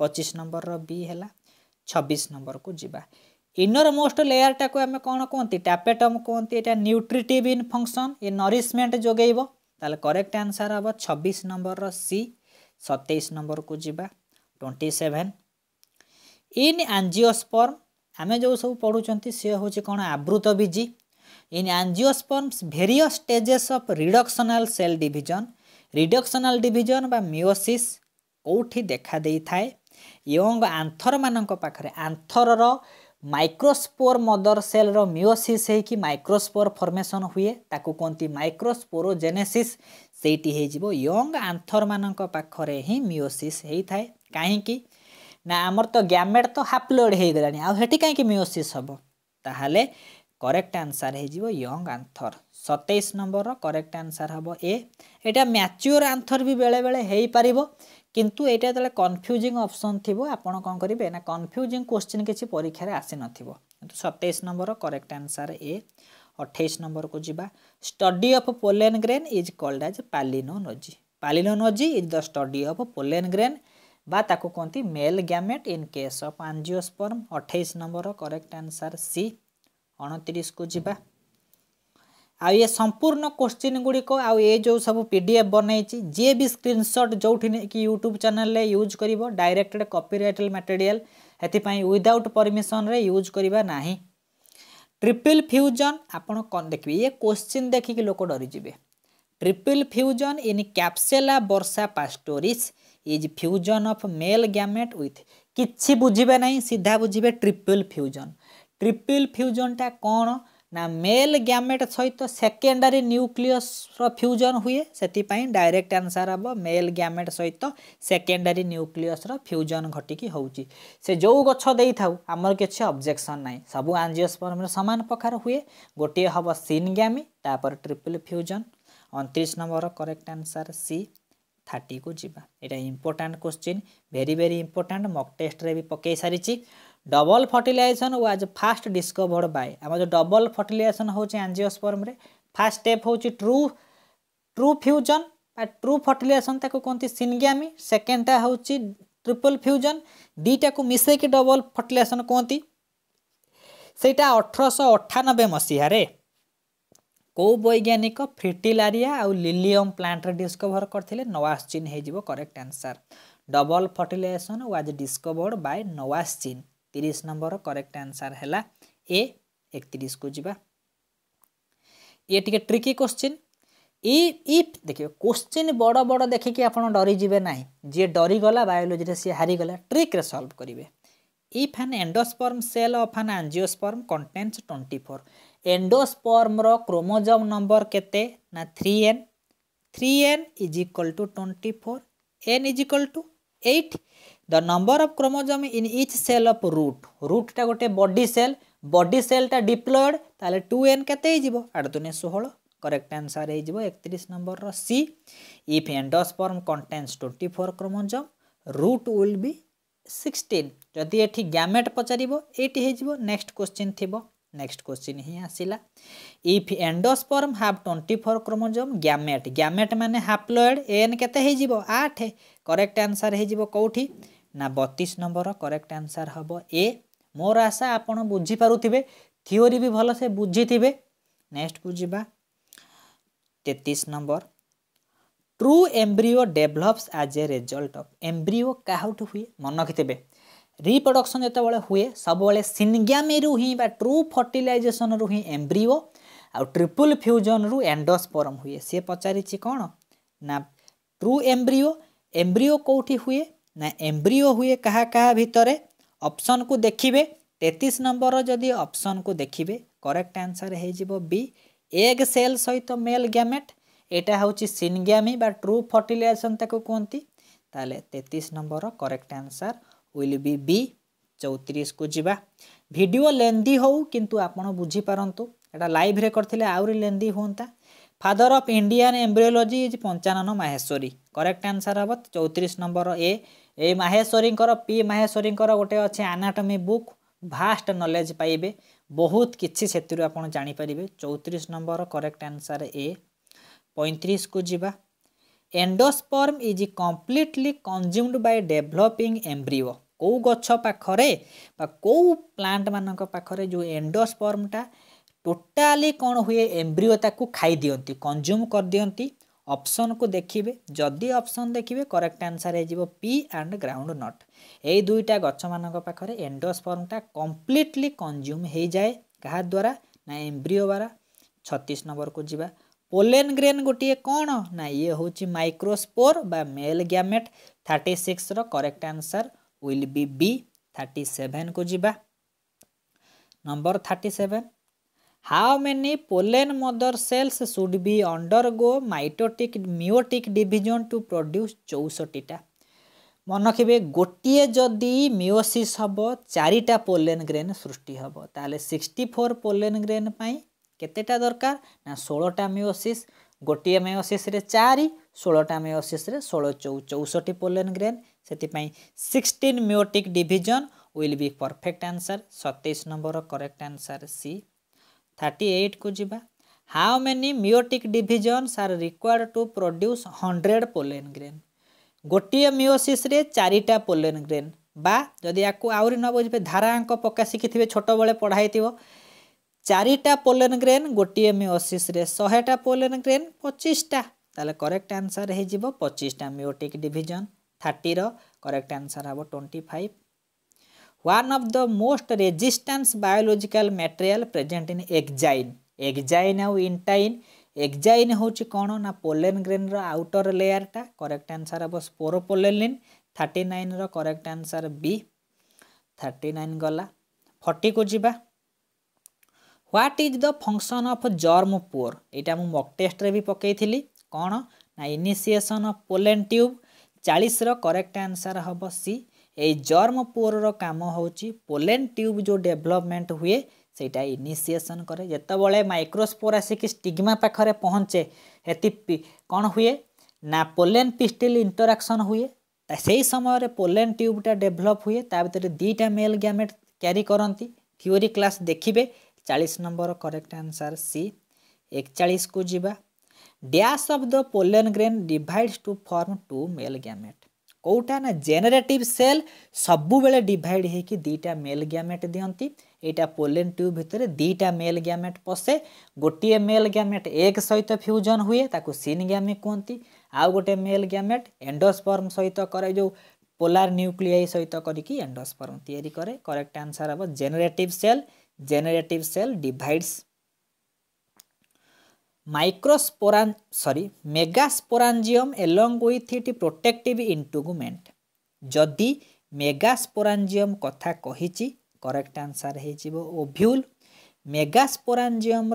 ପଚିଶ ନମ୍ବରର ବି ହେଲା ଛବିଶ ନମ୍ବରକୁ ଯିବା ଇନର ମୋଷ୍ଟ ଲେୟାରଟାକୁ ଆମେ କ'ଣ କୁହନ୍ତି ଟାପେଟମ୍ କୁହନ୍ତି ଏଇଟା ନ୍ୟୁଟ୍ରିଟିଭ୍ ଇନ୍ ଫଙ୍କସନ୍ ଏ ନରିସମେଣ୍ଟ ଯୋଗାଇବ ତାହେଲେ କରେକ୍ଟ ଆନ୍ସର୍ ହେବ ଛବିଶ ନମ୍ବରର ସି ସତେଇଶ ନମ୍ବରକୁ ଯିବା ଟ୍ୱେଣ୍ଟି ସେଭେନ୍ ଇନ୍ ଆଞ୍ଜିଓସ୍ପର୍ମ ଆମେ ଯେଉଁ ସବୁ ପଢ଼ୁଛନ୍ତି ସିଏ ହେଉଛି କ'ଣ ଆବୃତ ବିଜି in angiosperms various stages of reductional cell division reductional division ବା ମିଓସିସ୍ କେଉଁଠି ଦେଖାଦେଇଥାଏ ୟଙ୍ଗ ଆନ୍ଥରମାନଙ୍କ ପାଖରେ ଆନ୍ଥରର ମାଇକ୍ରୋସ୍ପୋର ମଦର ସେଲ୍ର ମିଓସିସ୍ ହେଇକି ମାଇକ୍ରୋସ୍ପୋର ଫର୍ମେସନ୍ ହୁଏ ତାକୁ କୁହନ୍ତି ମାଇକ୍ରୋସ୍ପୋରୋଜେନେସିସ୍ ସେଇଟି ହେଇଯିବ ୟଙ୍ଗ ଆନ୍ଥରମାନଙ୍କ ପାଖରେ ହିଁ ମିଓସିସ୍ ହେଇଥାଏ କାହିଁକି ନା ଆମର ତ ଗ୍ୟାମେଟ୍ ତ ହାପ୍ଲୋଏଡ଼୍ ହେଇଗଲାଣି ଆଉ ସେଠି କାହିଁକି ମିଓସିସ୍ ହେବ ତାହେଲେ କରେକ୍ଟ ଆନ୍ସର୍ ହେଇଯିବ ୟଙ୍ଗ ଆନ୍ଥର ସତେଇଶ ନମ୍ବରର କରେକ୍ଟ ଆନ୍ସର୍ ହେବ ଏ ଏଇଟା ମ୍ୟାଚ୍ୟୁର୍ ଆନ୍ଥର ବି ବେଳେବେଳେ ହେଇପାରିବ কিন্তু এটা তাহলে কনফিউজিং অপশন থিবো आपण कोन करबे না কনফিউজিং কোশ্চেন কিছি পরীক্ষায় আসে না থিবো কিন্তু 27 নম্বৰ करेक्ट আনসার এ 28 নম্বৰ কো জিবা study of pollen grain is called as palynology palynology is the study of pollen grain বা তাকো কোந்தி male gamete in case of angiosperm 28 নম্বৰৰ करेक्ट আনসার সি 29 কো জিবা ଆଉ ଏ ସମ୍ପୂର୍ଣ୍ଣ କୋଶ୍ଚିନ୍ ଗୁଡ଼ିକ ଆଉ ଏ ଯେଉଁ ସବୁ ପି ଡି ଏଫ୍ ବନେଇଛି ଯିଏ ବି ସ୍କ୍ରିନ୍ସଟ୍ ଯେଉଁଠି ନେଇକି ୟୁଟ୍ୟୁବ୍ ଚ୍ୟାନେଲ୍ରେ ୟୁଜ୍ କରିବ ଡାଇରେକ୍ଟେଡ଼୍ କପିରାଇଟେଡ଼୍ ମେଟେରିଆଲ୍ ଏଥିପାଇଁ ୱିଦାଉଟ୍ ପରମିସନ୍ରେ ୟୁଜ୍ କରିବା ନାହିଁ ଟ୍ରିପଲ୍ ଫ୍ୟୁଜନ୍ ଆପଣ କ'ଣ ଦେଖିବେ ଇଏ କୋଶ୍ଚିନ୍ ଦେଖିକି ଲୋକ ଡରିଯିବେ triple fusion in Capsella bursa pastoris is fusion of male gamete with କିଛି ବୁଝିବେ ନାହିଁ ସିଧା ବୁଝିବେ ଟ୍ରିପଲ୍ ଫ୍ୟୁଜନ୍ ଟ୍ରିପଲ୍ ଫ୍ୟୁଜନ୍ଟା କ'ଣ ନା ମେଲ୍ ଗ୍ୟାମେଟ୍ ସହିତ ସେକେଣ୍ଡାରୀ ନ୍ୟୁକ୍ଲିୟସ୍ର ଫ୍ୟୁଜନ୍ ହୁଏ ସେଥିପାଇଁ ଡାଇରେକ୍ଟ ଆନ୍ସର୍ ହେବ ମେଲ୍ ଗ୍ୟାମେଟ୍ ସହିତ ସେକେଣ୍ଡାରୀ ନ୍ୟୁକ୍ଲିୟସ୍ର ଫ୍ୟୁଜନ୍ ଘଟିକି ହେଉଛି ସେ ଯେଉଁ ଗଛ ଦେଇଥାଉ ଆମର କିଛି ଅବଜେକ୍ସନ୍ ନାହିଁ ସବୁ ଆଞ୍ଜିଓସ୍ପର୍ମରେ ସମାନ ପ୍ରକାର ହୁଏ ଗୋଟିଏ ହେବ ସିନ୍ ଗ୍ୟାମି ତାପରେ ଟ୍ରିପଲ୍ ଫ୍ୟୁଜନ୍ ଅଣତିରିଶ ନମ୍ବର କରେକ୍ଟ ଆନ୍ସର୍ ସି ଥାର୍ଟିକୁ ଯିବା ଏଇଟା important question very very important mock ଟେଷ୍ଟରେ ବି ପକାଇ ସାରିଛି double fertilization was first discovered by आम जो डबल फर्टिलाइजेसन हूँ आंजिओस्पर्म फास्ट स्टेप हूँ true true fusion true fertilization कहते सिनगामी सेकेंडटा हूँ ट्रिपल फ्यूजन दीटा को मिसेक डबल फर्टिलाइजेसन कहती ସେଇଟା ଅଠରଶହ ଅଠାନବେ ମସିହାରେ କେଉଁ ବୈଜ୍ଞାନିକ ଫିଟିଲାରିଆ ଆଉ ଲିଲିୟମ୍ ପ୍ଲାଣ୍ଟରେ ଡିସ୍କଭର କରିଥିଲେ ନୱାଜ होक्ट ହେଇଯିବ double fertilization double fertilization was discovered by তিরিশ নম্বর করেক্ট আনসার হল এ একত্রিশ কু যা ইয়ে টিকে ট্রিকি কোশ্চিন ইফ দেখবে কোশ্চিন বড় বড় দেখিকি আপনার ডরিযে না যে ডরিগলা বায়োলোজিরে সি হারিগলা ট্রিক্রে সলভ করবে if an endosperm cell of an angiosperm contents twenty four এন্ডোস্পর্মর ক্রোমোজম নম্বর কেতে না three N three N is equal to twenty four N is equal to eight the number of chromosome in each cell of root root टा गोटे body cell body cell टा diploid ताले 2n केते हिजिबो 8 दुने 16 correct answer हिजिबो 31 number रो C if endosperm contains 24 chromosome root will be 16 जदि एठी गैमेट पचारिबो एटी हिजिबो नेक्स्ट क्वेश्चन थिबो नेक्स्ट क्वेश्चन ही आसला if endosperm half twenty four chromosome gamete gamete मैंने हाप्लोएड एन के आठ करेक्ट आंसर हो बतीस नंबर करेक्ट आंसर हम ए मोर आशा आप बुझीपे थीओरी भी भल से बुझी नेक्स्ट को जी तेतीस नंबर ट्रु एम्ब्रिओ डेभलप्स आज ए रेजल्ट अफ एम्ब्रिओ क्या हुए मन रखिथे ରିପ୍ରଡକ୍ସନ୍ ଯେତେବେଳେ ହୁଏ ସବୁବେଳେ ସିନଗ୍ୟାମିରୁ ହିଁ ବା ଟ୍ରୁ ଫର୍ଟିଲାଇଜେସନ୍ରୁ ହିଁ ଏମ୍ବ୍ରିଓ ଆଉ ଟ୍ରିପୁଲ୍ ଫ୍ୟୁଜନ୍ରୁ ଏଣ୍ଡୋସ୍ପରମ୍ ହୁଏ ସିଏ ପଚାରିଛି କ'ଣ ନା ଟ୍ରୁ ଏମ୍ବ୍ରିଓ ଏମ୍ବ୍ରିଓ କେଉଁଠି ହୁଏ ନା ଏମ୍ବ୍ରିଓ ହୁଏ କାହା କାହା ଭିତରେ ଅପ୍ସନ୍କୁ ଦେଖିବେ ତେତିଶ ନମ୍ବର ଯଦି ଅପ୍ସନ୍କୁ ଦେଖିବେ କରେକ୍ଟ ଆନ୍ସର୍ ହେଇଯିବ ବି ଏଗ୍ ସେଲ୍ ସହିତ ମେଲ୍ ଗ୍ୟାମେଟ୍ ଏଇଟା ହେଉଛି ସିନଗ୍ୟାମି ବା ଟ୍ରୁ ଫର୍ଟିଲାଇଜେସନ୍ ତାକୁ କୁହନ୍ତି ତାହେଲେ ତେତିଶ ନମ୍ବର correct answer will be B ଚଉତିରିଶକୁ ଯିବା ଭିଡ଼ିଓ ଲେନ୍ଦି ହେଉ କିନ୍ତୁ ଆପଣ ବୁଝିପାରନ୍ତୁ ଏଇଟା ଲାଇଭ୍ରେ କରିଥିଲେ ଆହୁରି ଲେନ୍ଦି ହୁଅନ୍ତା father of Indian embryology is Panchanan Maheshwari correct answer ହେବ ଚଉତିରିଶ ନମ୍ବର ଏ ଏ ମାହେଶ୍ୱରୀଙ୍କର ପି ମାହେଶ୍ୱରୀଙ୍କର ଗୋଟେ ଅଛି ଆନାଟମି ବୁକ୍ ଭାଷ୍ଟ ନଲେଜ ପାଇବେ ବହୁତ କିଛି ସେଥିରୁ ଆପଣ ଜାଣିପାରିବେ ଚଉତିରିଶ ନମ୍ବର କରେକ୍ଟ ଆନ୍ସର୍ ଏ ପଇଁତିରିଶକୁ ଯିବା endosperm is completely consumed by developing embryo କେଉଁ ଗଛ ପାଖରେ ବା କେଉଁ ପ୍ଲାଣ୍ଟମାନଙ୍କ ପାଖରେ ଯେଉଁ ଏଣ୍ଡୋସ୍ପର୍ମଟା ଟୋଟାଲି କ'ଣ ହୁଏ ଏମ୍ବ୍ରିଓ ତାକୁ ଖାଇଦିଅନ୍ତି କଞ୍ଜ୍ୟୁମ୍ କରିଦିଅନ୍ତି ଅପସନ୍କୁ ଦେଖିବେ ଯଦି ଅପସନ୍ ଦେଖିବେ କରେକ୍ଟ ଆନ୍ସର୍ ହେଇଯିବ ପି ଆଣ୍ଡ ଗ୍ରାଉଣ୍ଡ ନଟ୍ ଏଇ ଦୁଇଟା ଗଛମାନଙ୍କ ପାଖରେ ଏଣ୍ଡୋସ୍ପର୍ମଟା କମ୍ପ୍ଲିଟଲି କଞ୍ଜ୍ୟୁମ୍ ହେଇଯାଏ କାହାଦ୍ୱାରା ନା ଏମ୍ବ୍ରିଓ ଦ୍ୱାରା ଛତିଶ ନମ୍ବରକୁ ଯିବା ପୋଲେନ୍ ଗ୍ରେନ୍ ଗୋଟିଏ କ'ଣ ନା ଇଏ ହେଉଛି ମାଇକ୍ରୋସ୍ପୋର୍ ବା ମେଲ୍ ଗ୍ୟାମେଟ୍ ଥାର୍ଟି ସିକ୍ସର correct answer will be B thirty ସେଭେନ୍କୁ ଯିବା number thirty seven how many pollen mother cells should be undergo mitotic meiotic division to produce ଚଉଷଠିଟା ମନେ ରଖିବେ ଗୋଟିଏ ଯଦି ମିଓସିସ୍ ହେବ ଚାରିଟା ପୋଲେନ୍ ଗ୍ରେନ୍ ସୃଷ୍ଟି ହେବ ତାହେଲେ ସିକ୍ସଟି ଫୋର୍ ପୋଲେନ୍ ଗ୍ରେନ୍ ପାଇଁ କେତେଟା ଦରକାର ନା ଷୋହଳଟା ମିଓସିସ୍ ଗୋଟିଏ ମିଓସିସ୍ରେ ଚାରି ଷୋହଳଟା ମିଓସିସ୍ରେ ଷୋହଳ ଚଉ ଚଉଷଠି ପୋଲେନ୍ ଗ୍ରେନ୍ ସେଥିପାଇଁ sixteen meiotic division will be perfect answer ସତେଇଶ number correct answer C thirty ଏଇଟ୍କୁ ଯିବା how many meiotic divisions are required to produce hundred pollen grain ଗୋଟିଏ ମିଓସିସ୍ରେ ଚାରିଟା ପୋଲେନ୍ ଗ୍ରେନ୍ ବା ଯଦି ୟାକୁ ଆହୁରି ନ ବୁଝିବେ ଧାରାଙ୍କ ପକା ଶିଖିଥିବେ ଛୋଟବେଳେ ପଢ଼ା ହେଇଥିବ ଚାରିଟା ପୋଲେନ୍ ଗ୍ରେନ୍ ଗୋଟିଏ ମିଓସିସ୍ରେ ଶହେଟା ପୋଲେନ୍ ଗ୍ରେନ୍ ପଚିଶଟା ତାହେଲେ କରେକ୍ଟ ଆନ୍ସର୍ ହେଇଯିବ ପଚିଶଟା ମିଓଟିକ୍ ଡିଭିଜନ୍ ଥାର୍ଟିର କରେକ୍ଟ ଆନ୍ସର ହେବ twenty five one of the most resistance biological material present in exine exine ଆଉ ଇଣ୍ଟାଇନ୍ ଏକ୍ଜାଇନ୍ ହେଉଛି କ'ଣ ନା ପୋଲେନ୍ ଗ୍ରେନ୍ର ଆଉଟର୍ ଲେୟାର୍ଟା କରେକ୍ଟ ଆନ୍ସର ହେବ ସ୍ପୋରୋପୋଲେନିନ୍ ଥାର୍ଟି ନାଇନ୍ର correct answer B thirty nine ଗଲା ଫର୍ଟିକୁ ଯିବା what is the function of germ pore ଏଇଟା ମୁଁ ମକ୍ ଟେଷ୍ଟରେ ବି ପକେଇଥିଲି କ'ଣ ନା ଇନିସିଏସନ୍ ଅଫ୍ ପୋଲେନ୍ ଟ୍ୟୁବ୍ ଚାଳିଶର କରେକ୍ଟ ଆନ୍ସର୍ ହେବ ସି ଏଇ ଜର୍ମ ପୁଅରର କାମ ହେଉଛି ପୋଲେନ୍ ଟ୍ୟୁବ୍ ଯେଉଁ ଡେଭଲପମେଣ୍ଟ ହୁଏ ସେଇଟା ଇନିସିଏସନ୍ କରେ ଯେତେବେଳେ ମାଇକ୍ରୋସ୍ପୋର୍ ଆସିକି ଷ୍ଟିଗ୍ମା ପାଖରେ ପହଞ୍ଚେ ହେତି କ'ଣ ହୁଏ ନା ପୋଲେନ୍ ପିଷ୍ଟିଲ୍ ଇଣ୍ଟରାକ୍ସନ୍ ହୁଏ ସେହି ସମୟରେ ପୋଲେନ୍ ଟ୍ୟୁବ୍ଟା ଡେଭଲପ୍ ହୁଏ ତା ଭିତରେ ଦୁଇଟା ମେଲ୍ ଗ୍ୟାମେଟ୍ କ୍ୟାରି କରନ୍ତି ଥିଓରି କ୍ଲାସ୍ ଦେଖିବେ ଚାଳିଶ ନମ୍ବର କରେକ୍ଟ ଆନ୍ସର୍ ସି ଏକଚାଳିଶକୁ ଯିବା dash of the pollen grain divides to form two male gamete कौटा ना जेनेटिव सेल सब डिवाइड होकर दुईटा मेल ग्यामेट दिंती यहाँ पोलेन ट्यूब भितर दीटा मेल ग्यमेट पशे गोटे मेल ग्यमेट एक सहित फ्यूजन हुए ताकू सीन ग्यामे कहते आउ गोटे मेल ग्यमेट एंडोस्पर्म सहित करे जो पोलार न्यूक्लियाई सहित करके एंडोस्पर्म या करे करेक्ट आंसर हम generative cell generative cell divides microspora sorry megasporangium along with it protective integument जदि मेगास्पोरांजियम कथा कही करेक्ट आंसर होभ्यूल मेगास्पोरांजियम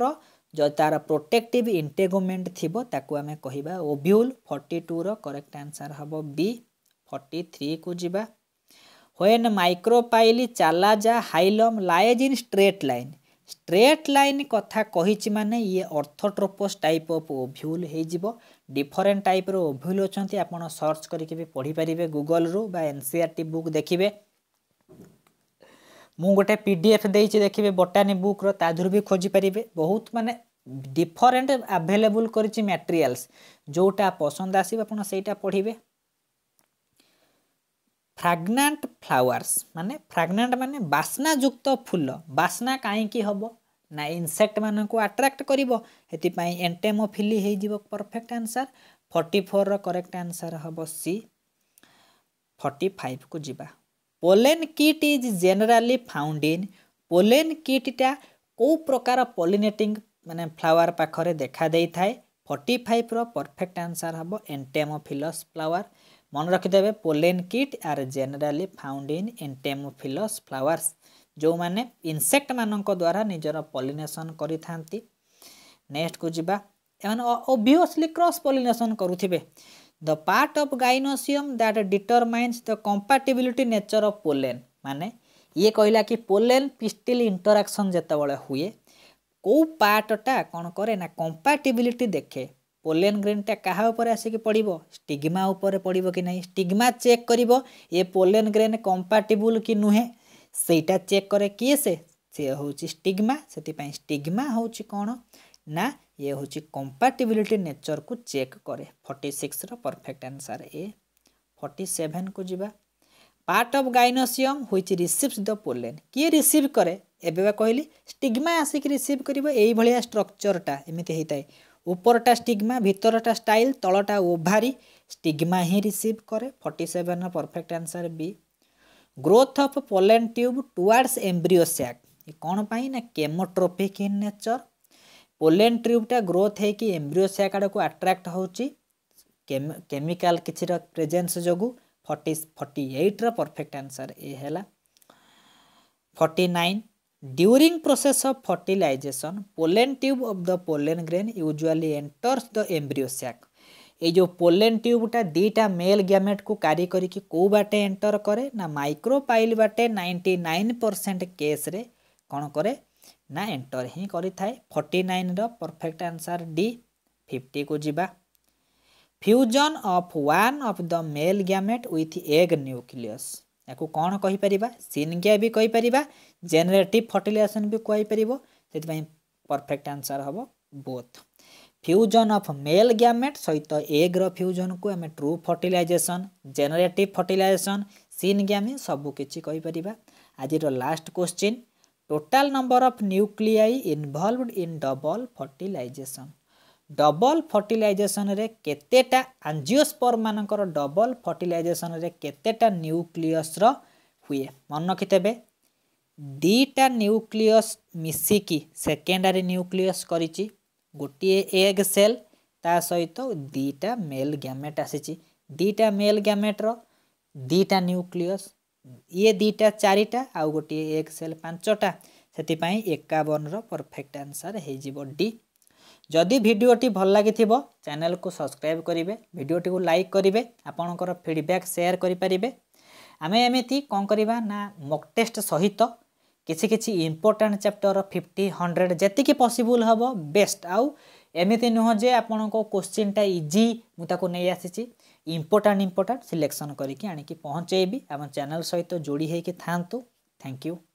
तार प्रोटेक्टिव इंटेगमेंट थी आम कह ओभ्यूल फर्टी टूर करेक्ट आंसर हम बी फर्टी थ्री को जावा when micropyle chalaza hilum lies in straight line straight line କଥା କହିଛି ମାନେ ଇଏ ଅର୍ଥଟ୍ରୋପୋସ୍ ଟାଇପ୍ ଅଫ୍ ଓଭ୍ୟୁଲ୍ ହେଇଯିବ ଡିଫରେଣ୍ଟ ଟାଇପ୍ର ଓଭ୍ୟୁଲ୍ ଅଛନ୍ତି ଆପଣ ସର୍ଚ୍ଚ କରିକି ବି ପଢ଼ିପାରିବେ ଗୁଗଲ୍ରୁ ବା N C R T book ଦେଖିବେ ମୁଁ ଗୋଟେ ପି ଡି ଏଫ୍ ଦେଇଛି ଦେଖିବେ ବଟାନି ବୁକ୍ର ତା ଦେହରୁ ବି ଖୋଜିପାରିବେ ବହୁତ ମାନେ ଡିଫରେଣ୍ଟ ଆଭେଲେବୁଲ୍ କରିଛି ମ୍ୟାଟେରିଆଲ୍ସ ଯେଉଁଟା ପସନ୍ଦ ଆସିବ ଆପଣ ସେଇଟା ପଢ଼ିବେ ଫ୍ରାଗନାଣ୍ଟ ଫ୍ଲାୱାର୍ସ ମାନେ ଫ୍ରାଗନାଣ୍ଟ ମାନେ ବାସ୍ନାଯୁକ୍ତ ଫୁଲ ବାସ୍ନା କାହିଁକି ହେବ ନା ଇନସେକ୍ଟ ମାନଙ୍କୁ ଆଟ୍ରାକ୍ଟ କରିବ ସେଥିପାଇଁ ଏଣ୍ଟେମୋଫିଲି ହେଇଯିବ ପରଫେକ୍ଟ ଆନ୍ସର୍ ଫର୍ଟି ଫୋର୍ର କରେକ୍ଟ ଆନ୍ସର୍ ହେବ ସି ଫର୍ଟି ଫାଇଭ୍କୁ ଯିବା pollen kitt is generally found in pollen କିଟ୍ଟା କେଉଁ ପ୍ରକାର ପଲିନେଟିଂ ମାନେ ଫ୍ଲାୱାର୍ ପାଖରେ ଦେଖାଦେଇଥାଏ ଫର୍ଟି ଫାଇଭ୍ର ପରଫେକ୍ଟ ଆନ୍ସର୍ ହେବ ଏଣ୍ଟେମୋଫିଲସ୍ ଫ୍ଲାୱାର୍ মনে রাখিদেবে pollen kitt are generally found in entomophilous flowers ଯେଉଁମାନେ ଇନସେକ୍ଟମାନଙ୍କ ଦ୍ୱାରା ନିଜର ପଲିନେସନ୍ କରିଥାନ୍ତି ନେକ୍ସଟକୁ ଯିବା ଏମାନେ ଓଭିୟସ୍ଲି କ୍ରସ୍ ପଲିନେସନ୍ କରୁଥିବେ the part of gynoecium that determines the compatibility nature of pollen ମାନେ ଇଏ କହିଲା କି ପୋଲେନ୍ ପିଷ୍ଟିଲ୍ ଇଣ୍ଟରାକ୍ସନ୍ ଯେତେବେଳେ ହୁଏ କେଉଁ ପାର୍ଟଟା କ'ଣ କରେ ନା କମ୍ପାଟିବିଲିଟି ଦେଖେ ପୋଲେନ୍ ଗ୍ରେନ୍ଟା କାହା ଉପରେ ଆସିକି ପଡ଼ିବ ଷ୍ଟିଗ୍ମା ଉପରେ ପଡ଼ିବ କି ନାହିଁ ଷ୍ଟିଗ୍ମା ଚେକ୍ କରିବ ଏ ପୋଲେନ୍ ଗ୍ରେନ୍ କମ୍ପାଟିବୁଲ୍ କି ନୁହେଁ ସେଇଟା ଚେକ୍ କରେ କିଏ ସେ ସିଏ ହେଉଛି ଷ୍ଟିଗ୍ମା ସେଥିପାଇଁ ଷ୍ଟିଗ୍ମା ହେଉଛି କ'ଣ ନା ଇଏ ହେଉଛି କମ୍ପାଟିବିଲିଟି ନେଚର୍କୁ ଚେକ୍ କରେ ଫର୍ଟି ସିକ୍ସର ପରଫେକ୍ଟ ଆନ୍ସର୍ ଏ ଫର୍ଟି ସେଭେନ୍କୁ ଯିବା part of gynoecium which receives the pollen କିଏ ରିସିଭ୍ କରେ ଏବେ ବା କହିଲି ଷ୍ଟିଗ୍ମା ଆସିକି ରିସିଭ୍ କରିବ ଏଇଭଳିଆ ଷ୍ଟ୍ରକ୍ଚର୍ଟା ଏମିତି ହେଇଥାଏ ଉପରଟା ଷ୍ଟିଗ୍ମା ଭିତରଟା ଷ୍ଟାଇଲ୍ ତଳଟା ଓଭାରି ଷ୍ଟିଗ୍ମା ହିଁ ରିସିଭ୍ କରେ ଫର୍ଟି ସେଭେନ୍ର perfect answer B growth of pollen tube towards embryo sac ଏ କ'ଣ ପାଇଁ ନା କେମୋଟ୍ରୋଫିକ୍ ଇନ୍ ନେଚର୍ ପୋଲେନ୍ ଟ୍ୟୁବ୍ଟା ଗ୍ରୋଥ୍ ହେଇକି ଏମ୍ବ୍ରିଓ ସ୍ୟାକ୍ ଆଡ଼କୁ ଆଟ୍ରାକ୍ଟ ହେଉଛି କେମିକାଲ୍ କିଛିର ପ୍ରେଜେନ୍ସ ଯୋଗୁଁ ଫର୍ଟି ଫର୍ଟି ଏଇଟ୍ର ପରଫେକ୍ଟ ଆନ୍ସର୍ ଏ ହେଲା forty nine during process of fertilisation pollen tube of the pollen grain usually enters the embryo sac ଏଇ ଯେଉଁ ପୋଲେନ୍ ଟ୍ୟୁବ୍ଟା ଦୁଇଟା ମେଲ୍ ଗ୍ୟାମେଟ୍କୁ କାରି କରିକି କେଉଁ ବାଟେ ଏଣ୍ଟର୍ କରେ ନା ମାଇକ୍ରୋପାଇଲ୍ ବାଟେ ନାଇଣ୍ଟି ନାଇନ୍ ପରସେଣ୍ଟ କେସ୍ରେ କ'ଣ କରେ ନା ଏଣ୍ଟର୍ ହିଁ କରିଥାଏ ଫର୍ଟି ନାଇନ୍ର ପରଫେକ୍ଟ ଆନ୍ସର୍ ଡି ଫିଫ୍ଟିକୁ ଯିବା fusion of one of the male gamete with egg nucleus ୟାକୁ କ'ଣ କହିପାରିବା ସିନ୍ଜ୍ଞା ବି କହିପାରିବା ଜେନେରେଟିଭ୍ ଫର୍ଟିଲାଇଜେସନ୍ ବି କୁହାଇପାରିବ ସେଥିପାଇଁ ପରଫେକ୍ଟ ଆନ୍ସର୍ ହେବ both fusion of male gamete ସହିତ ଏଗ୍ର ଫ୍ୟୁଜନ୍କୁ ଆମେ true fertilisation generative fertilisation syngamy ସବୁ କିଛି କହିପାରିବା ଆଜିର last question total number of nuclei involved in double fertilisation double ଫର୍ଟିଲାଇଜେସନ୍ରେ କେତେଟା ଆଞ୍ଜିଓସ୍ପର୍ ମାନଙ୍କର ଡବଲ୍ ଫର୍ଟିଲାଇଜେସନ୍ରେ କେତେଟା ନ୍ୟୁକ୍ଲିୟସ୍ର ହୁଏ ମନେ ରଖିଥେବେ ଦୁଇଟା ନ୍ୟୁକ୍ଲିୟସ୍ ମିଶିକି ସେକେଣ୍ଡାରୀ ନ୍ୟୁକ୍ଲିୟସ୍ କରିଛି ଗୋଟିଏ ଏଗ୍ ସେଲ୍ ତା ସହିତ ଦୁଇଟା ମେଲ୍ ଗ୍ୟାମେଟ୍ ଆସିଛି ଦୁଇଟା ମେଲ୍ ଗ୍ୟାମେଟ୍ର ଦୁଇଟା ନ୍ୟୁକ୍ଲିୟସ୍ ଇଏ ଦୁଇଟା ଚାରିଟା ଆଉ ଗୋଟିଏ ଏଗ୍ ସେଲ୍ ପାଞ୍ଚଟା ସେଥିପାଇଁ ଏକାବନର ପରଫେକ୍ଟ ଆନ୍ସର୍ ହେଇଯିବ ଡି ଯଦି ଭିଡ଼ିଓଟି ଭଲ ଲାଗିଥିବ ଚ୍ୟାନେଲକୁ ସବସ୍କ୍ରାଇବ୍ କରିବେ ଭିଡ଼ିଓଟିକୁ ଲାଇକ୍ କରିବେ ଆପଣଙ୍କର ଫିଡ଼ବ୍ୟାକ୍ ସେୟାର କରିପାରିବେ ଆମେ ଏମିତି କ'ଣ କରିବା ନା ମକ୍ ଟେଷ୍ଟ ସହିତ କିଛି କିଛି ଇମ୍ପୋର୍ଟାଣ୍ଟ ଚାପ୍ଟର ଫିଫ୍ଟି ହଣ୍ଡ୍ରେଡ଼ ଯେତିକି ପସିବୁଲ୍ ହେବ ବେଷ୍ଟ ଆଉ ଏମିତି ନୁହଁ ଯେ ଆପଣଙ୍କ କୋଶ୍ଚିନ୍ଟା ଇଜି ମୁଁ ତାକୁ ନେଇ ଆସିଛି ଇମ୍ପୋର୍ଟାଣ୍ଟ ଇମ୍ପୋର୍ଟାଣ୍ଟ ସିଲେକ୍ସନ୍ କରିକି ଆଣିକି ପହଞ୍ଚେଇବି ଆମ ଚ୍ୟାନେଲ୍ ସହିତ ଯୋଡ଼ି ହେଇକି ଥାଆନ୍ତୁ ଥ୍ୟାଙ୍କ ୟୁ